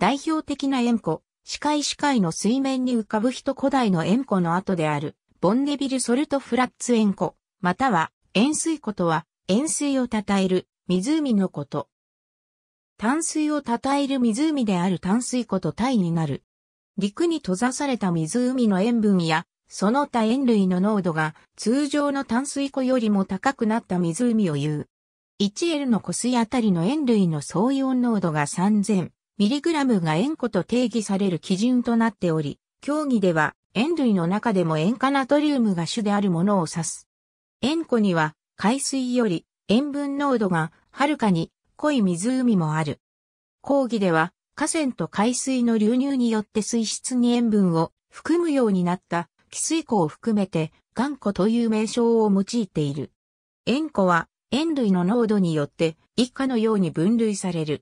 代表的な塩湖、視界視界の水面に浮かぶ人古代の塩湖の後である、ボンネビルソルトフラッツ塩湖、または塩水湖とは、塩水を称える湖のこと。淡水を称える湖である淡水湖と体になる。陸に閉ざされた湖の塩分や、その他塩類の濃度が通常の淡水湖よりも高くなった湖を言う。1L の湖水あたりの塩類の総用濃度が3000、ミリグラムが塩湖と定義される基準となっており、競技では塩類の中でも塩化ナトリウムが主であるものを指す。塩湖には海水より塩分濃度がはるかに濃い湖もある。講義では河川と海水の流入によって水質に塩分を含むようになった汽水湖を含めて岩湖という名称を用いている。塩湖は塩類の濃度によって以下のように分類される。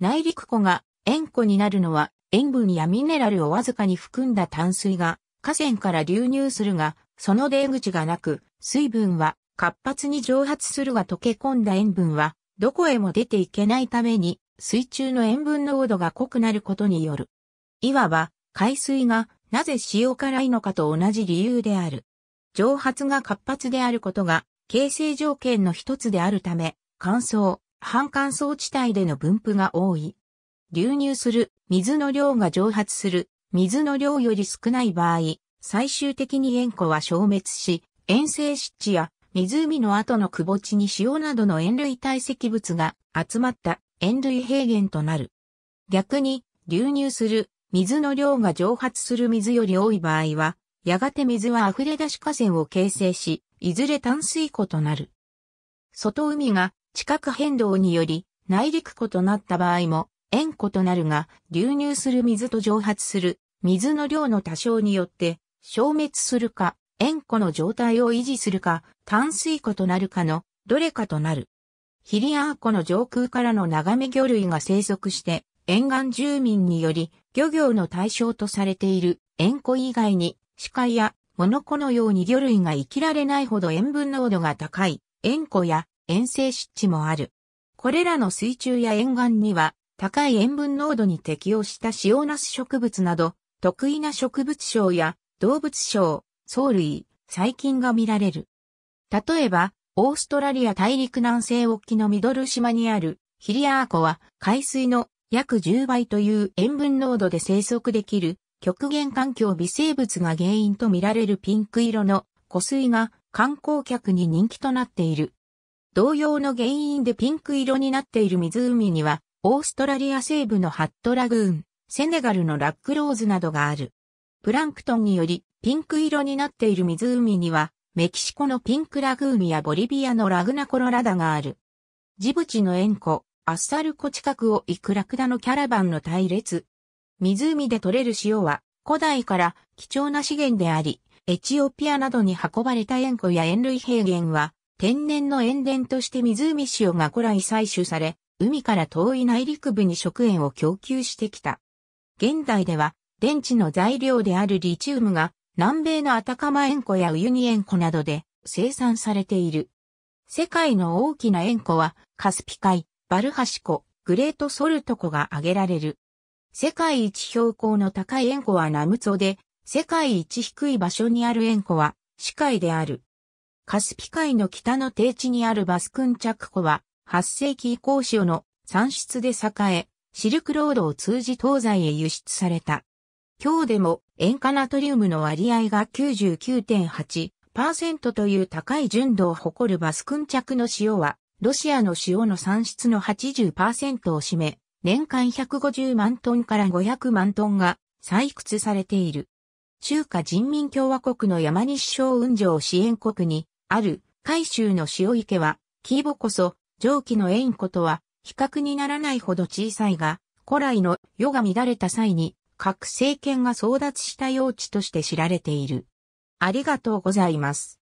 内陸湖が塩湖になるのは塩分やミネラルをわずかに含んだ淡水が河川から流入するが、その出口がなく、水分は活発に蒸発するが溶け込んだ塩分は、どこへも出ていけないために、水中の塩分濃度が濃くなることによる。いわば、海水がなぜ塩辛いのかと同じ理由である。蒸発が活発であることが、形成条件の一つであるため、乾燥、半乾燥地帯での分布が多い。流入する水の量が蒸発する水の量より少ない場合、最終的に塩湖は消滅し、塩性湿地や湖の後の窪地に塩などの塩類堆積物が集まった塩類平原となる。逆に流入する水の量が蒸発する水より多い場合は、やがて水は溢れ出し河川を形成し、いずれ淡水湖となる。外海が地殻変動により内陸湖となった場合も塩湖となるが、流入する水と蒸発する水の量の多少によって消滅するか、塩湖の状態を維持するか、淡水湖となるかのどれかとなる。ヒリアー湖の上空からの眺め魚類が生息して、沿岸住民により漁業の対象とされている塩湖以外に、鹿やモノコのように魚類が生きられないほど塩分濃度が高い塩湖や塩性湿地もある。これらの水中や沿岸には高い塩分濃度に適応した塩ナス植物など、得意な植物症や動物症、藻類、細菌が見られる。例えば、オーストラリア大陸南西沖のミドル島にあるヒリアーコは海水の約10倍という塩分濃度で生息できる極限環境微生物が原因とみられるピンク色の湖水が観光客に人気となっている。同様の原因でピンク色になっている湖にはオーストラリア西部のハットラグーン、セネガルのラックローズなどがある。プランクトンによりピンク色になっている湖には、メキシコのピンクラグーンやボリビアのラグナコロラダがある。ジブチの塩湖、アッサル湖近くを行くラクダのキャラバンの隊列。湖で取れる塩は、古代から貴重な資源であり、エチオピアなどに運ばれた塩湖や塩類平原は、天然の塩田として湖塩が古来採取され、海から遠い内陸部に食塩を供給してきた。現代では、電池の材料であるリチウムが、南米のアタカマ塩湖やウユニ塩湖などで生産されている。世界の大きな塩湖は、カスピ海、バルハシ湖、グレートソルト湖が挙げられる。世界一標高の高い塩湖はナムツォで、世界一低い場所にある塩湖は、カ海である。カスピ海の北の低地にあるバスクンチャク湖は、8世紀以降塩の産出で栄え、シルクロードを通じ東西へ輸出された。今日でも塩化ナトリウムの割合が99.8%という高い純度を誇るバスクン着の塩は、ロシアの塩の産出の80%を占め、年間150万トンから500万トンが採掘されている。中華人民共和国の山西省雲上支援国にある海州の塩池は、キーボこそ蒸気の縁湖とは比較にならないほど小さいが、古来の世が乱れた際に各政権が争奪した用地として知られている。ありがとうございます。